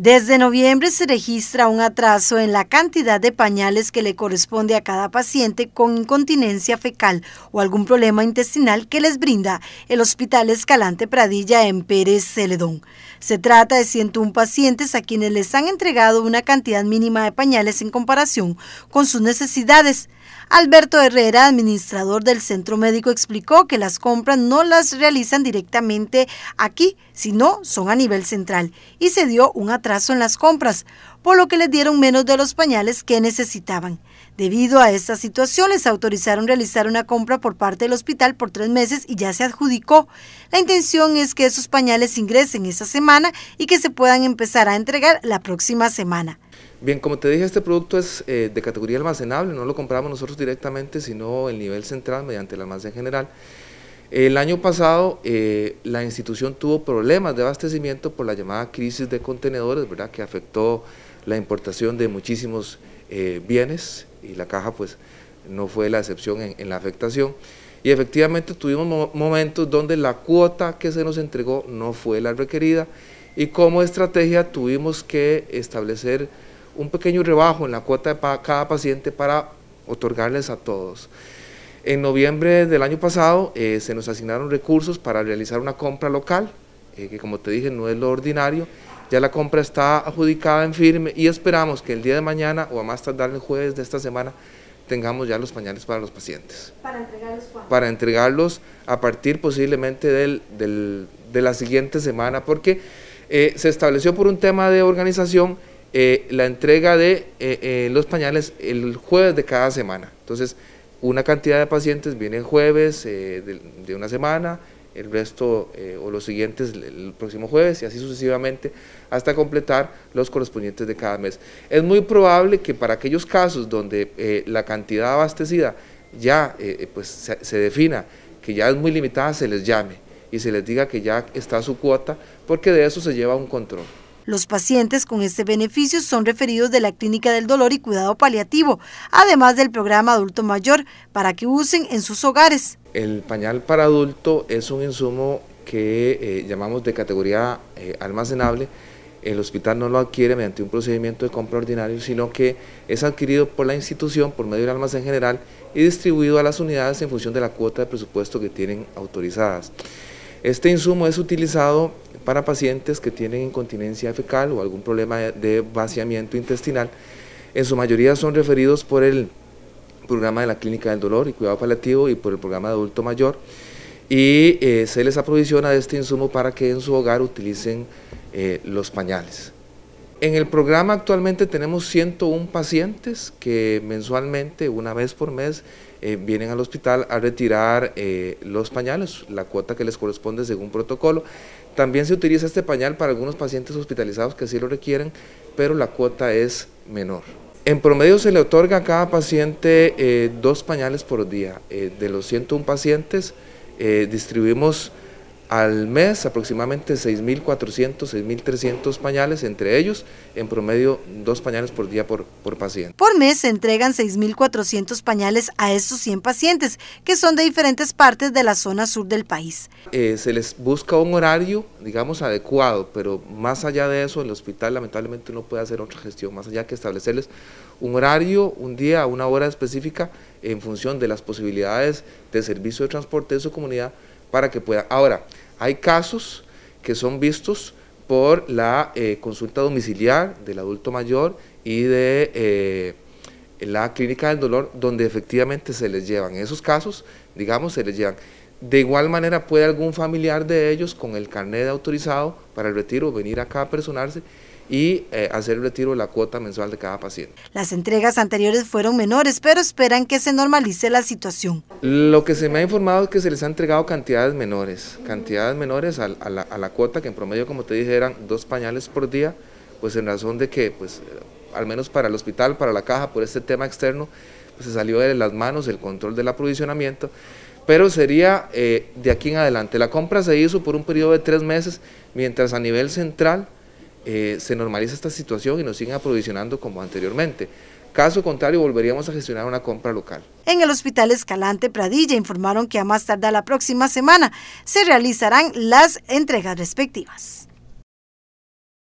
Desde noviembre se registra un atraso en la cantidad de pañales que le corresponde a cada paciente con incontinencia fecal o algún problema intestinal que les brinda el Hospital Escalante Pradilla en Pérez Celedón. Se trata de 101 pacientes a quienes les han entregado una cantidad mínima de pañales en comparación con sus necesidades. Alberto Herrera, administrador del centro médico, explicó que las compras no las realizan directamente aquí, sino son a nivel central, y se dio un atraso en las compras, por lo que les dieron menos de los pañales que necesitaban. Debido a esta situación, les autorizaron realizar una compra por parte del hospital por tres meses y ya se adjudicó. La intención es que esos pañales ingresen esta semana y que se puedan empezar a entregar la próxima semana. Bien, como te dije, este producto es eh, de categoría almacenable, no lo compramos nosotros directamente, sino el nivel central mediante el almacén general. El año pasado eh, la institución tuvo problemas de abastecimiento por la llamada crisis de contenedores, ¿verdad? que afectó la importación de muchísimos eh, bienes y la caja pues no fue la excepción en, la afectación. Y efectivamente tuvimos momentos donde la cuota que se nos entregó no fue la requerida y como estrategia tuvimos que establecer un pequeño rebajo en la cuota de cada paciente para otorgarles a todos. En noviembre del año pasado eh, se nos asignaron recursos para realizar una compra local, eh, que como te dije no es lo ordinario, ya la compra está adjudicada en firme y esperamos que el día de mañana o a más tardar el jueves de esta semana tengamos ya los pañales para los pacientes. ¿Para entregarlos cuándo? Para entregarlos a partir posiblemente de la siguiente semana, porque eh, se estableció por un tema de organización eh, la entrega de eh, los pañales el jueves de cada semana. Entonces, una cantidad de pacientes el jueves de, una semana, el resto o los siguientes el, próximo jueves y así sucesivamente hasta completar los correspondientes de cada mes. Es muy probable que para aquellos casos donde la cantidad abastecida ya pues, se defina que ya es muy limitada, se les llame y se les diga que ya está su cuota, porque de eso se lleva un control. Los pacientes con este beneficio son referidos de la Clínica del Dolor y Cuidado Paliativo, además del programa Adulto Mayor, para que usen en sus hogares. El pañal para adulto es un insumo que eh, llamamos de categoría eh, almacenable. El hospital no lo adquiere mediante un procedimiento de compra ordinario, sino que es adquirido por la institución por medio del almacén general y distribuido a las unidades en función de la cuota de presupuesto que tienen autorizadas. Este insumo es utilizado para pacientes que tienen incontinencia fecal o algún problema de vaciamiento intestinal. En su mayoría son referidos por el programa de la Clínica del Dolor y Cuidado Paliativo y por el programa de adulto mayor. Y eh, se les aprovisiona de este insumo para que en su hogar utilicen eh, los pañales. En el programa actualmente tenemos 101 pacientes que mensualmente, una vez por mes, eh, vienen al hospital a retirar eh, los pañales, la cuota que les corresponde según protocolo. También se utiliza este pañal para algunos pacientes hospitalizados que sí lo requieren, pero la cuota es menor. En promedio se le otorga a cada paciente eh, dos pañales por día. de los 101 pacientes distribuimos al mes aproximadamente 6.400, 6.300 pañales, entre ellos en promedio dos pañales por día por, paciente. Por mes se entregan 6.400 pañales a estos 100 pacientes, que son de diferentes partes de la zona sur del país. Eh, se les busca un horario, digamos, adecuado, pero más allá de eso, el hospital lamentablemente no puede hacer otra gestión, más allá que establecerles un horario, un día, una hora específica, en función de las posibilidades de servicio de transporte de su comunidad, para que pueda. Ahora, hay casos que son vistos por la eh, consulta domiciliar del adulto mayor y de eh, la clínica del dolor, donde efectivamente se les llevan. En esos casos, digamos, se les llevan. De igual manera puede algún familiar de ellos con el carnet de autorizado para el retiro venir acá a personarse y eh, hacer el retiro de la cuota mensual de cada paciente. Las entregas anteriores fueron menores, pero esperan que se normalice la situación. Lo que se me ha informado es que se les ha entregado cantidades menores, cantidades menores a, la, cuota, que en promedio, como te dije, eran dos pañales por día, pues en razón de que, pues, eh, al menos para el hospital, para la caja, por este tema externo, pues se salió de las manos el control del aprovisionamiento pero sería eh, de aquí en adelante. La compra se hizo por un periodo de tres meses, mientras a nivel central eh, se normaliza esta situación y nos siguen aprovisionando como anteriormente. Caso contrario, volveríamos a gestionar una compra local. En el Hospital Escalante Pradilla informaron que a más tardar la próxima semana se realizarán las entregas respectivas.